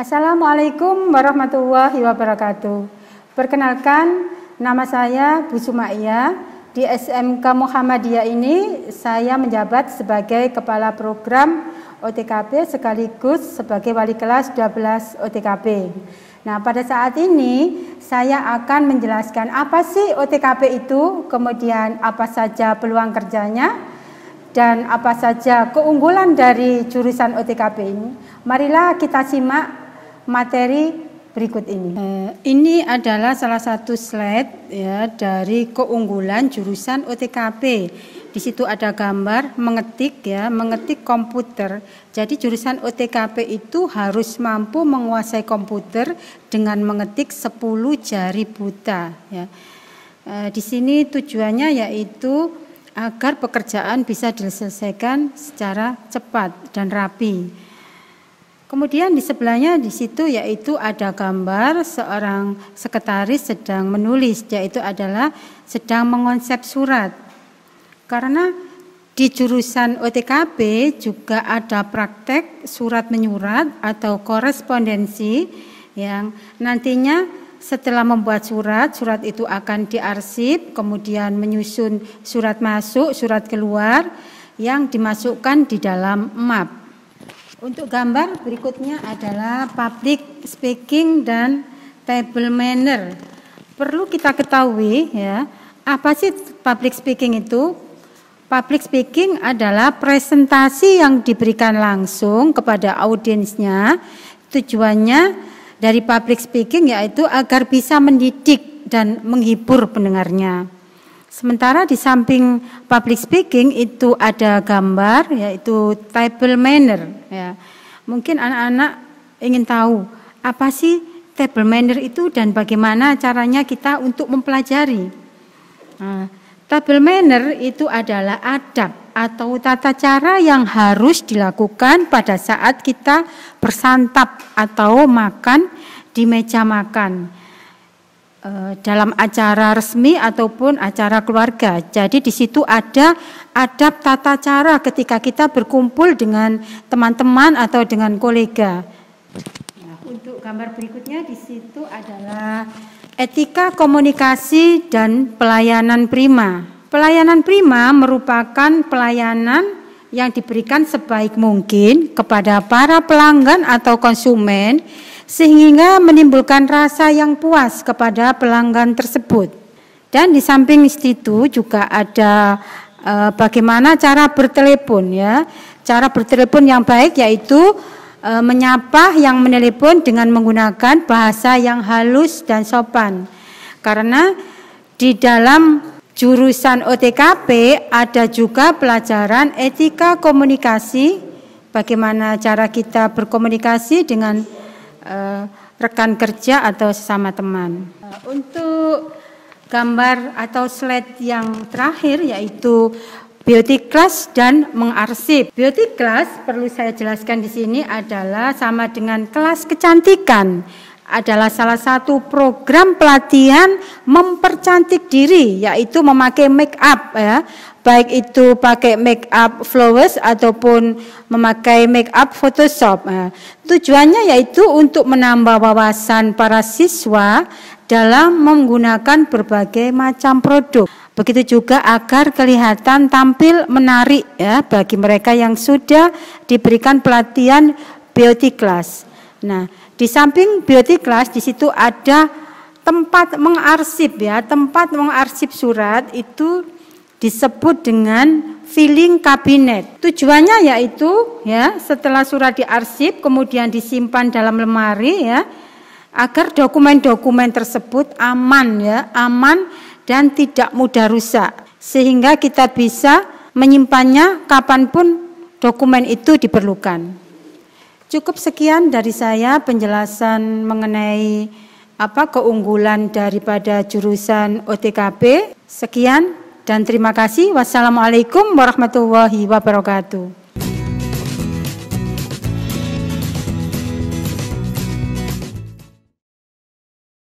Assalamualaikum warahmatullahi wabarakatuh. Perkenalkan, nama saya Bu Sumaya. Di SMK Muhammadiyah ini saya menjabat sebagai Kepala Program OTKP sekaligus sebagai Wali Kelas 12 OTKP. Nah, pada saat ini saya akan menjelaskan apa sih OTKP itu, kemudian apa saja peluang kerjanya, dan apa saja keunggulan dari jurusan OTKP ini. Marilah kita simak materi berikut ini. Eh, ini adalah salah satu slide ya dari keunggulan jurusan OTKP. Di situ ada gambar mengetik ya, mengetik komputer. Jadi jurusan OTKP itu harus mampu menguasai komputer dengan mengetik 10 jari buta ya. Eh, di sini tujuannya yaitu agar pekerjaan bisa diselesaikan secara cepat dan rapi. Kemudian di sebelahnya di situ yaitu ada gambar seorang sekretaris sedang menulis, yaitu adalah sedang mengonsep surat. Karena di jurusan OTKB juga ada praktek surat menyurat atau korespondensi yang nantinya setelah membuat surat, surat itu akan diarsip, kemudian menyusun surat masuk, surat keluar yang dimasukkan di dalam map. Untuk gambar berikutnya adalah public speaking dan table manner. Perlu kita ketahui ya, apa sih public speaking itu? Public speaking adalah presentasi yang diberikan langsung kepada audiensnya. Tujuannya dari public speaking yaitu agar bisa mendidik dan menghibur pendengarnya. Sementara di samping public speaking itu ada gambar yaitu table manner ya. Mungkin anak-anak ingin tahu apa sih table manner itu dan bagaimana caranya kita untuk mempelajari. Nah, table manner itu adalah adab atau tata cara yang harus dilakukan pada saat kita bersantap atau makan di meja makan. Eh, dalam acara resmi ataupun acara keluarga. Jadi di situ ada adab tata cara ketika kita berkumpul dengan teman-teman atau dengan kolega. Nah, untuk gambar berikutnya di situ adalah etika komunikasi dan pelayanan prima. Pelayanan prima merupakan pelayanan yang diberikan sebaik mungkin kepada para pelanggan atau konsumen sehingga menimbulkan rasa yang puas kepada pelanggan tersebut. Dan di samping itu juga ada e, bagaimana cara bertelepon ya. Cara bertelepon yang baik yaitu e, menyapa yang menelepon dengan menggunakan bahasa yang halus dan sopan. Karena di dalam jurusan OTKP ada juga pelajaran etika komunikasi, bagaimana cara kita berkomunikasi dengan uh, rekan kerja atau sesama teman. Eh, untuk gambar atau slide yang terakhir yaitu Beauty class dan mengarsip. Beauty class perlu saya jelaskan di sini adalah sama dengan kelas kecantikan. Adalah salah satu program pelatihan mempercantik diri yaitu memakai make up ya baik itu pakai make up flowers ataupun memakai make up Photoshop. Eh, tujuannya yaitu untuk menambah wawasan para siswa dalam menggunakan berbagai macam produk. Begitu juga agar kelihatan tampil menarik ya bagi mereka yang sudah diberikan pelatihan beauty class. Nah, di samping beauty class di situ ada tempat mengarsip ya, tempat mengarsip surat itu disebut dengan filling kabinet. Tujuannya yaitu ya setelah surat diarsip kemudian disimpan dalam lemari ya agar dokumen-dokumen tersebut aman ya, aman dan tidak mudah rusak sehingga kita bisa menyimpannya kapanpun dokumen itu diperlukan. Cukup sekian dari saya penjelasan mengenai apa keunggulan daripada jurusan OTKP. Sekian dan terima kasih. Wassalamualaikum warahmatullahi wabarakatuh.